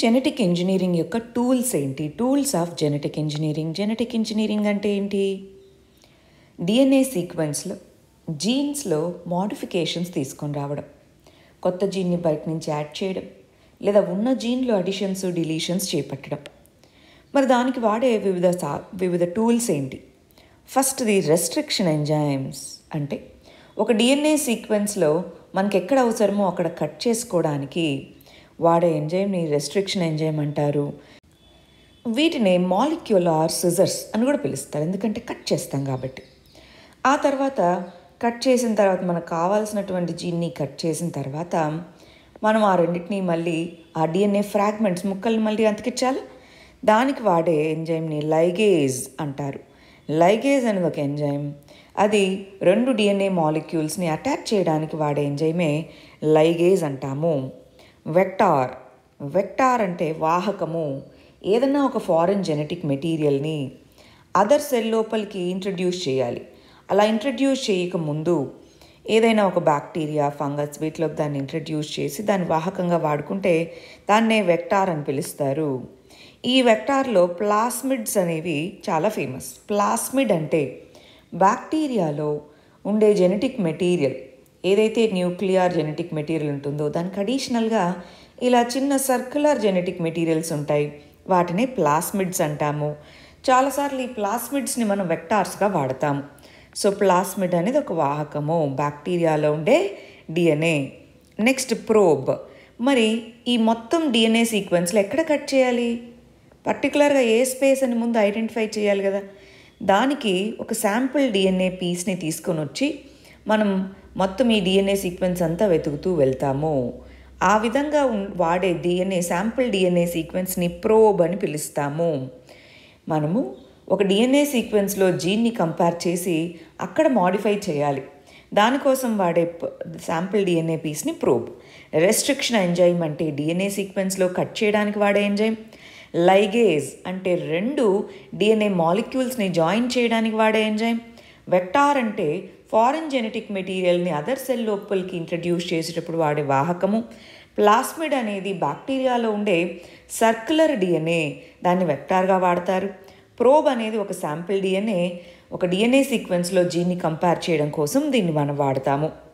genetic engineering యొక్క tools ఏంటి tools of genetic engineering genetic engineering అంటే ఏంటి డిఎన్ఏ సీక్వెన్స్లో జీన్స్లో మాడిఫికేషన్స్ తీసుకొని రావడం కొత్త జీన్ని బయట నుంచి యాడ్ చేయడం లేదా ఉన్న జీన్లో అడిషన్స్ డిలీషన్స్ చేపట్టడం మరి దానికి వాడే వివిధ సా వివిధ టూల్స్ ఏంటి ఫస్ట్ ది రెస్ట్రిక్షన్ ఎంజైమ్స్ అంటే ఒక డిఎన్ఏ సీక్వెన్స్లో మనకి ఎక్కడ అవసరమో అక్కడ కట్ చేసుకోవడానికి వాడే ఎంజైమ్ని రెస్ట్రిక్షన్ ఎంజైమ్ అంటారు వీటిని మాలిక్యులార్ సిజర్స్ అని కూడా పిలుస్తారు ఎందుకంటే కట్ చేస్తాం కాబట్టి ఆ తర్వాత కట్ చేసిన తర్వాత మనకు కావాల్సినటువంటి జీన్ని కట్ చేసిన తర్వాత మనం ఆ రెండింటిని మళ్ళీ ఆ డిఎన్ఏ ఫ్రాగ్మెంట్స్ ముక్కల్ని మళ్ళీ అంతకిచ్చాలి దానికి వాడే ఎంజైమ్ని లైగేజ్ అంటారు లైగేజ్ అనేది ఒక ఎంజైమ్ అది రెండు డిఎన్ఏ మాలిక్యూల్స్ని అటాచ్ చేయడానికి వాడే ఎంజైమే లైగేజ్ అంటాము వెక్టార్ వెక్టార్ అంటే వాహకము ఏదైనా ఒక ఫారెన్ జెనెటిక్ మెటీరియల్ని అదర్ సెల్ లోపలికి ఇంట్రడ్యూస్ చేయాలి అలా ఇంట్రడ్యూస్ చేయకముందు ఏదైనా ఒక బ్యాక్టీరియా ఫంగస్ వీటిలోకి దాన్ని ఇంట్రడ్యూస్ చేసి దాన్ని వాహకంగా వాడుకుంటే దాన్నే వెక్టార్ అని పిలుస్తారు ఈ వెక్టార్లో ప్లాస్మిడ్స్ అనేవి చాలా ఫేమస్ ప్లాస్మిడ్ అంటే బ్యాక్టీరియాలో ఉండే జెనెటిక్ మెటీరియల్ ఏదైతే న్యూక్లియర్ జెనెటిక్ మెటీరియల్ ఉంటుందో దానికి అడిషనల్గా ఇలా చిన్న సర్క్యులర్ జెనెటిక్ మెటీరియల్స్ ఉంటాయి వాటిని ప్లాస్మిడ్స్ అంటాము చాలాసార్లు ఈ ప్లాస్మిడ్స్ని మనం వెక్టార్స్గా వాడతాము సో ప్లాస్మిడ్ అనేది ఒక వాహకము బ్యాక్టీరియాలో ఉండే డిఎన్ఏ నెక్స్ట్ ప్రోబ్ మరి ఈ మొత్తం డిఎన్ఏ సీక్వెన్స్లో ఎక్కడ కట్ చేయాలి పర్టికులర్గా ఏ స్పేస్ అని ముందు ఐడెంటిఫై చేయాలి కదా దానికి ఒక శాంపుల్ డిఎన్ఏ పీస్ని తీసుకొని వచ్చి మనం మొత్తం ఈ డిఎన్ఏ సీక్వెన్స్ అంతా వెతుకుతూ వెళ్తాము ఆ విధంగా వాడే డిఎన్ఏ శాంపుల్ డిఎన్ఏ సీక్వెన్స్ని ప్రోబ్ అని పిలుస్తాము మనము ఒక డిఎన్ఏ సీక్వెన్స్లో జీన్ని కంపేర్ చేసి అక్కడ మాడిఫై చేయాలి దానికోసం వాడే శాంపుల్ డిఎన్ఏ పీస్ని ప్రోబ్ రెస్ట్రిక్షన్ ఎంజైమ్ అంటే డిఎన్ఏ సీక్వెన్స్లో కట్ చేయడానికి వాడే ఎంజైమ్ లైగేజ్ అంటే రెండు డిఎన్ఏ మాలిక్యూల్స్ని జాయిన్ చేయడానికి వాడే ఎంజైమ్ వెక్టార్ అంటే ఫారిన్ జెనెటిక్ మెటీరియల్ని అదర్ సెల్ లోపలికి ఇంట్రడ్యూస్ చేసేటప్పుడు వాడే వాహకము ప్లాస్మిడ్ అనేది బ్యాక్టీరియాలో ఉండే సర్క్యులర్ డిఎన్ఏ దాన్ని వెక్టార్గా వాడతారు ప్రోబ్ అనేది ఒక శాంపిల్ డిఎన్ఏ ఒక డిఎన్ఏ సీక్వెన్స్లో జీన్ని కంపేర్ చేయడం కోసం దీన్ని మనం వాడతాము